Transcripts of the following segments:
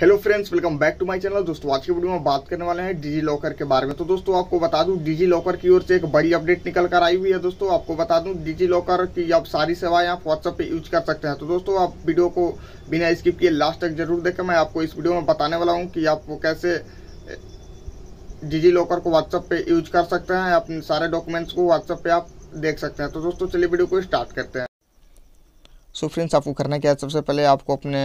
hello friends welcome back to my channel दोस्तों आज की वीडियो में बात करने वाले हैं डिजी लॉकर के बारे में तो दोस्तों आपको बता दूं डिजी लॉकर की ओर से एक बड़ी अपडेट निकल कर आई हुई है दोस्तों आपको बता दूं डिजी लॉकर की आप सारी सेवाएं आप व्हाट्सएप पे यूज कर सकते हैं तो दोस्तों आप वीडियो को बिना स्किप किए लास्ट तक जरूर देखें मैं आपको इस वीडियो में बताने वाला हूँ कि आप कैसे डिजी लॉकर को व्हाट्सएप पे यूज कर सकते हैं अपने सारे डॉक्यूमेंट्स को व्हाट्सएप पे आप देख सकते हैं तो दोस्तों चलिए वीडियो को स्टार्ट करते हैं सो फ्रेंड्स आपको करना क्या है सबसे पहले आपको अपने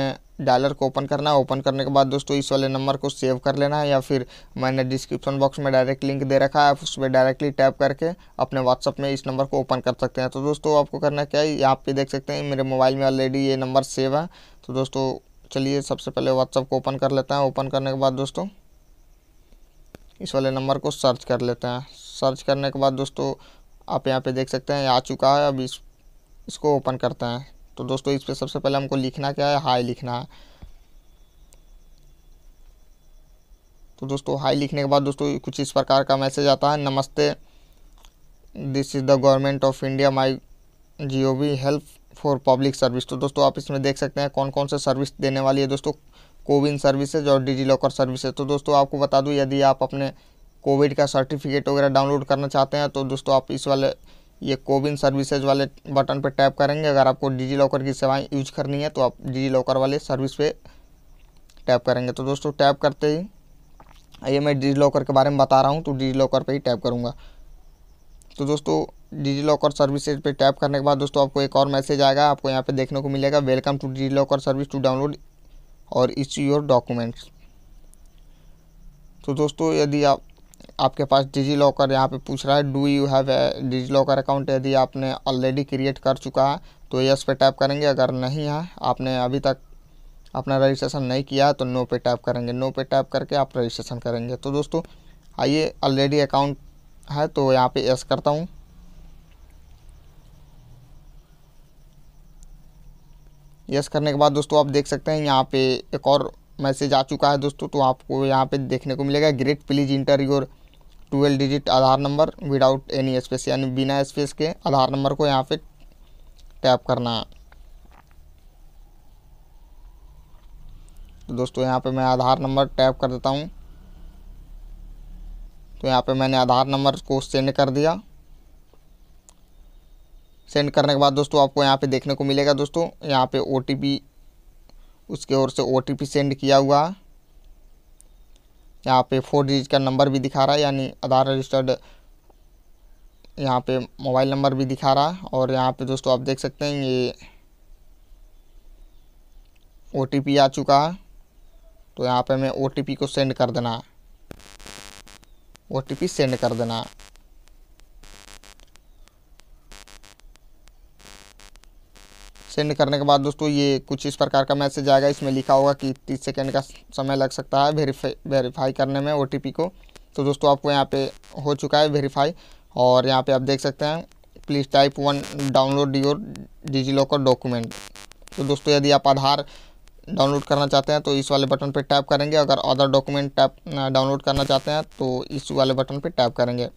डायलर को ओपन करना है ओपन करने के बाद दोस्तों इस वाले नंबर को सेव कर लेना है या फिर मैंने डिस्क्रिप्शन बॉक्स में डायरेक्ट लिंक दे रखा है आप उस पर डायरेक्टली टैप करके अपने व्हाट्सअप में इस नंबर को ओपन कर सकते हैं तो दोस्तों आपको करना क्या है यहाँ पे देख सकते हैं मेरे मोबाइल में ऑलरेडी ये नंबर सेव है तो दोस्तों चलिए सबसे पहले व्हाट्सअप को ओपन कर लेते हैं ओपन करने के बाद दोस्तों इस वाले नंबर को सर्च कर लेते हैं सर्च करने के बाद दोस्तों आप यहाँ पे देख सकते हैं आ चुका है अब इस इसको ओपन करते हैं तो दोस्तों इस पर सबसे पहले हमको लिखना क्या है हाई लिखना है तो दोस्तों हाई लिखने के बाद दोस्तों कुछ इस प्रकार का मैसेज आता है नमस्ते this is the government of India my G O V help for public service तो दोस्तों आप इसमें देख सकते हैं कौन कौन से सर्विस देने वाली है दोस्तों कोविन सर्विसेज और डिजी लॉकर सर्विसेज तो दोस्तों आपको बता दूँ यदि आप अपने कोविड का सर्टिफिकेट वगैरह डाउनलोड करना चाहते हैं तो दोस्तों आप इस वाले ये कोविन सर्विसेज वाले बटन पर टैप करेंगे अगर आपको डिजी लॉकर की सेवाएं यूज करनी है तो आप डिजी लॉकर वाले सर्विस पे टैप करेंगे तो दोस्तों टैप करते ही ये मैं डिजी लॉकर के बारे में बता रहा हूँ तो डिजी लॉकर पर ही टैप करूँगा तो दोस्तों डिजी लॉकर सर्विसेज पर टैप करने के बाद दोस्तों आपको एक और मैसेज आएगा आपको यहाँ पर देखने को मिलेगा welcome to DigiLocker service to download और इश्यू योर डॉक्यूमेंट्स तो दोस्तों यदि आप आपके पास डिजी लॉकर यहाँ पे पूछ रहा है do you have DigiLocker account यदि आपने ऑलरेडी क्रिएट कर चुका है तो यस पे टैप करेंगे अगर नहीं है आपने अभी तक अपना रजिस्ट्रेशन नहीं किया तो नो पे टैप करेंगे नो पे टैप करके आप रजिस्ट्रेशन करेंगे तो दोस्तों आइए ऑलरेडी अकाउंट है तो यहाँ पे यस करता हूँ यस करने के बाद दोस्तों आप देख सकते हैं यहाँ पे एक और मैसेज आ चुका है दोस्तों तो आपको यहाँ पे देखने को मिलेगा great please enter your twelve digit Aadhaar number without any space यानी बिना स्पेस के आधार नंबर को यहाँ पे टैप करना है तो दोस्तों यहाँ पे मैं आधार नंबर टैप कर देता हूँ तो यहाँ पे मैंने आधार नंबर को सेंड कर दिया सेंड करने के बाद दोस्तों आपको यहाँ पे देखने को मिलेगा दोस्तों यहाँ पे ओ उसके ओर से ओ सेंड किया हुआ है यहाँ पे फोर डिजिट का नंबर भी दिखा रहा है यानी आधार रजिस्टर्ड यहाँ पे मोबाइल नंबर भी दिखा रहा है और यहाँ पे दोस्तों आप देख सकते हैं ये ओ आ चुका है तो यहाँ पे हमें ओ को सेंड कर देना है ओ सेंड कर देना है सेंड करने के बाद दोस्तों ये कुछ इस प्रकार का मैसेज आएगा इसमें लिखा होगा कि तीस सेकेंड का समय लग सकता है वेरीफाई वेरीफाई करने में ओ को तो दोस्तों आपको यहाँ पे हो चुका है वेरीफाई और यहाँ पे आप देख सकते हैं please type one download your DigiLocker document तो दोस्तों यदि आप आधार डाउनलोड करना चाहते हैं तो इस वाले बटन पर टैप करेंगे अगर अदर डॉक्यूमेंट टैप डाउनलोड करना चाहते हैं तो इस वाले बटन पर टैप करेंगे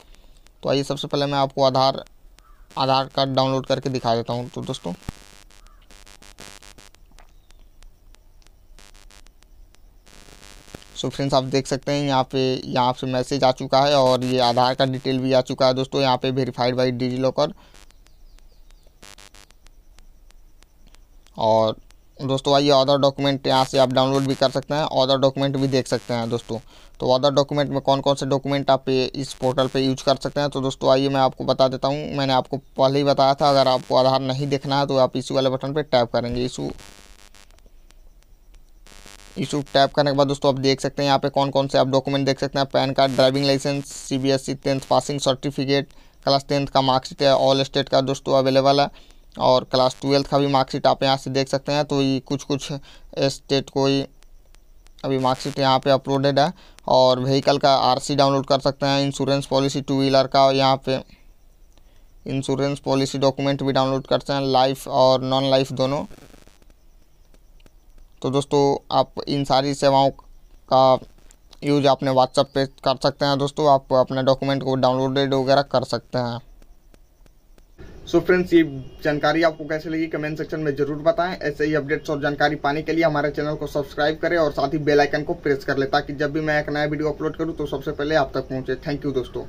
तो आइए सबसे पहले मैं आपको आधार आधार कार्ड डाउनलोड करके दिखा देता हूँ तो दोस्तों सो फ्रेंड्स आप देख सकते हैं यहाँ पे यहाँ से मैसेज आ चुका है और ये आधार का डिटेल भी आ चुका है दोस्तों यहाँ पे वेरीफाइड बाई डिजी लॉकर और दोस्तों आइए अदर डॉक्यूमेंट यहाँ से आप डाउनलोड भी कर सकते हैं अदर डॉक्यूमेंट भी देख सकते हैं दोस्तों तो अदर डॉक्यूमेंट में कौन कौन से डॉक्यूमेंट आप इस पोर्टल पे यूज कर सकते हैं तो दोस्तों आइए मैं आपको बता देता हूँ मैंने आपको पहले ही बताया था अगर आपको आधार नहीं देखना है तो आप इसी वाले बटन पर टैप करेंगे इशू इशू टैप करने के बाद दोस्तों आप देख सकते हैं यहाँ पे कौन कौन से आप डॉक्यूमेंट देख सकते हैं PAN card driving licence C B S E tenth passing certificate class tenth का मार्कशीट है ऑल स्टेट का दोस्तों अवेलेबल है और क्लास ट्वेल्थ का भी मार्कशीट आप यहाँ से देख सकते हैं तो ये कुछ कुछ स्टेट ही अभी मार्कशीट यहाँ पे अपलोडेड है और व्हीकल का आरसी डाउनलोड कर सकते हैं इंश्योरेंस पॉलिसी टू व्हीलर का यहाँ पे इंश्योरेंस पॉलिसी डॉक्यूमेंट भी डाउनलोड करते हैं लाइफ और नॉन लाइफ दोनों तो दोस्तों आप इन सारी सेवाओं का यूज आपने व्हाट्सएप पे कर सकते हैं दोस्तों आप अपने डॉक्यूमेंट को डाउनलोडेड वगैरह कर सकते हैं सो so फ्रेंड्स ये जानकारी आपको कैसे लगी कमेंट सेक्शन में जरूर बताएं ऐसे ही अपडेट्स और जानकारी पाने के लिए हमारे चैनल को सब्सक्राइब करें और साथ ही बेल आइकन को प्रेस कर लें ताकि जब भी मैं एक नया वीडियो अपलोड करूं तो सबसे पहले आप तक पहुंचे थैंक यू दोस्तों